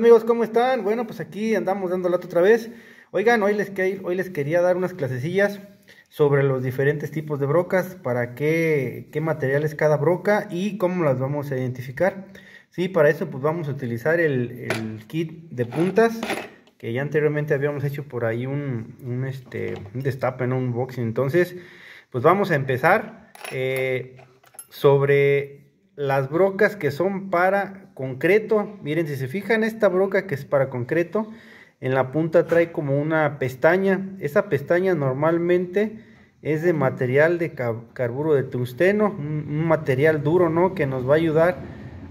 Amigos, ¿cómo están? Bueno, pues aquí andamos dando la otra vez. Oigan, hoy les, quería dar unas clasecillas sobre los diferentes tipos de brocas, para qué, material es cada broca y cómo las vamos a identificar. Sí, para eso pues vamos a utilizar el, kit de puntas, que ya anteriormente habíamos hecho por ahí un, este, un destape, en un unboxing. Entonces, pues vamos a empezar eh, sobre las brocas que son para concreto. Miren, si se fijan, esta broca que es para concreto, en la punta trae como una pestaña. Esa pestaña normalmente es de material de carburo de tungsteno, un, material duro, ¿no? Que nos va a ayudar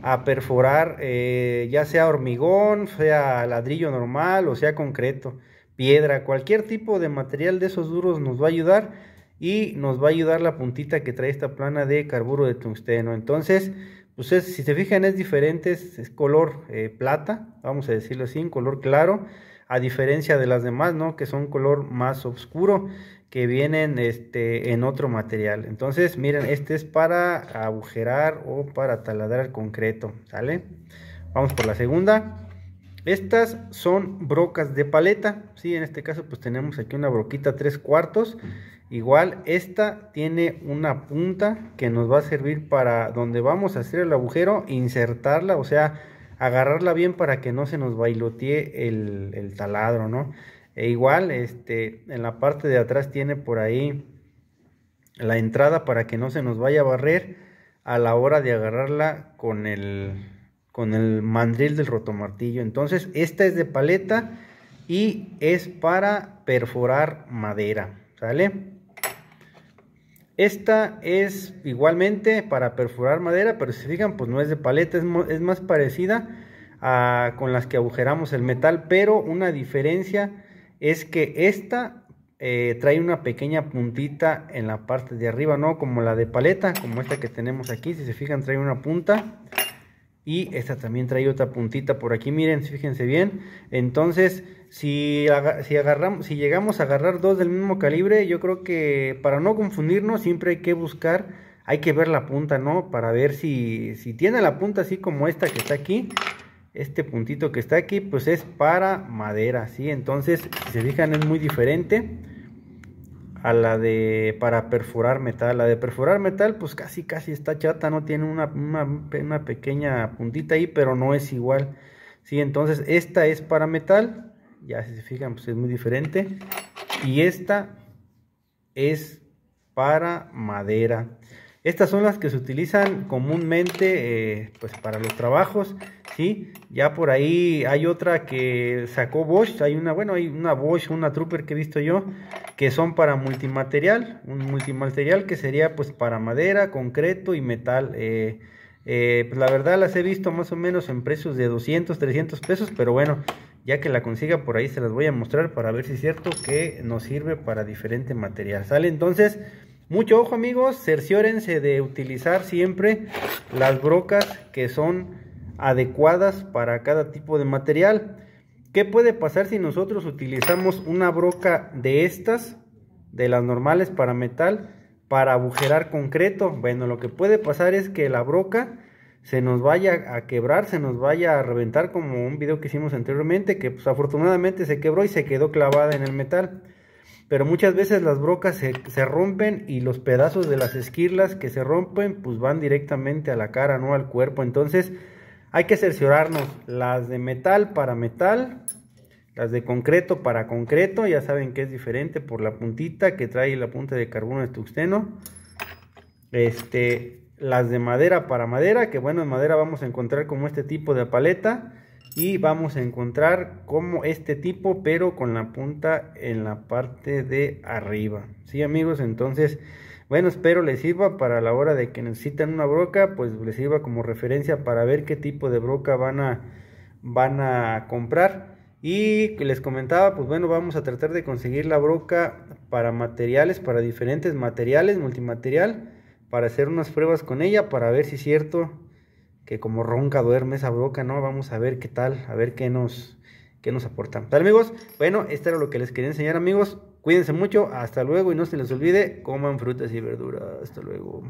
a perforar eh, ya sea hormigón, sea ladrillo normal o sea concreto, piedra, cualquier tipo de material de esos duros nos va a ayudar y nos va a ayudar la puntita que trae esta plana de carburo de tungsteno. Entonces, Ustedes, si se fijan, es diferente, es, color eh, plata, vamos a decirlo así, un color claro, a diferencia de las demás, ¿no? Que son color más oscuro, que vienen este, en otro material. Entonces, miren, este es para agujerar o para taladrar concreto, ¿sale? Vamos por la segunda. Estas son brocas de paleta, ¿sí? En este caso pues tenemos aquí una broquita tres cuartos. Igual esta tiene una punta que nos va a servir para donde vamos a hacer el agujero, insertarla, o sea, agarrarla bien para que no se nos bailotee el, el taladro, ¿no? E igual, este, en la parte de atrás tiene por ahí la entrada para que no se nos vaya a barrer a la hora de agarrarla con el con el mandril del rotomartillo. Entonces, esta es de paleta y es para perforar madera, ¿sale? Esta es igualmente para perforar madera, pero si se fijan, pues no es de paleta, es, más parecida a, con las que agujeramos el metal, pero una diferencia es que esta eh, trae una pequeña puntita en la parte de arriba, no como la de paleta, como esta que tenemos aquí, si se fijan trae una punta y esta también trae otra puntita por aquí, miren, fíjense bien. Entonces, si, si, agarramos, si llegamos a agarrar dos del mismo calibre, yo creo que para no confundirnos siempre hay que buscar, hay que ver la punta, ¿no? Para ver si, si tiene la punta así como esta que está aquí. Este puntito que está aquí, pues es para madera, ¿sí? Entonces, si se fijan, es muy diferente a la de para perforar metal. La de perforar metal pues casi casi está chata, no tiene una, una, pequeña puntita ahí, pero no es igual. si entonces esta es para metal, ya si se fijan pues es muy diferente. Y esta es para madera. Estas son las que se utilizan comúnmente eh, pues para los trabajos, ¿sí? Ya por ahí hay otra que sacó Bosch, hay una, bueno, hay una Bosch, una Trooper que he visto yo, que son para multimaterial, un multimaterial que sería pues para madera, concreto y metal. Eh, eh, pues la verdad las he visto más o menos en precios de 200, 300 pesos, pero bueno, ya que la consiga por ahí se las voy a mostrar para ver si es cierto que nos sirve para diferente material. ¿Sale? Entonces... Mucho ojo amigos, cerciórense de utilizar siempre las brocas que son adecuadas para cada tipo de material. ¿Qué puede pasar si nosotros utilizamos una broca de estas, de las normales para metal, para agujerar concreto? Bueno, lo que puede pasar es que la broca se nos vaya a quebrar, se nos vaya a reventar como un video que hicimos anteriormente, que pues afortunadamente se quebró y se quedó clavada en el metal pero muchas veces las brocas se, rompen y los pedazos de las esquirlas que se rompen pues van directamente a la cara, no al cuerpo. Entonces hay que cerciorarnos las de metal para metal, las de concreto para concreto, ya saben que es diferente por la puntita que trae la punta de carbono de tuxteno. Este, las de madera para madera, que bueno, en madera vamos a encontrar como este tipo de paleta y vamos a encontrar como este tipo pero con la punta en la parte de arriba sí amigos entonces bueno espero les sirva para la hora de que necesitan una broca pues les sirva como referencia para ver qué tipo de broca van a van a comprar y que les comentaba pues bueno vamos a tratar de conseguir la broca para materiales para diferentes materiales multimaterial para hacer unas pruebas con ella para ver si es cierto que como ronca duerme esa boca, ¿no? Vamos a ver qué tal, a ver qué nos, qué nos aportan. ¿Tal pues, amigos? Bueno, esto era lo que les quería enseñar amigos. Cuídense mucho, hasta luego y no se les olvide, coman frutas y verduras. Hasta luego.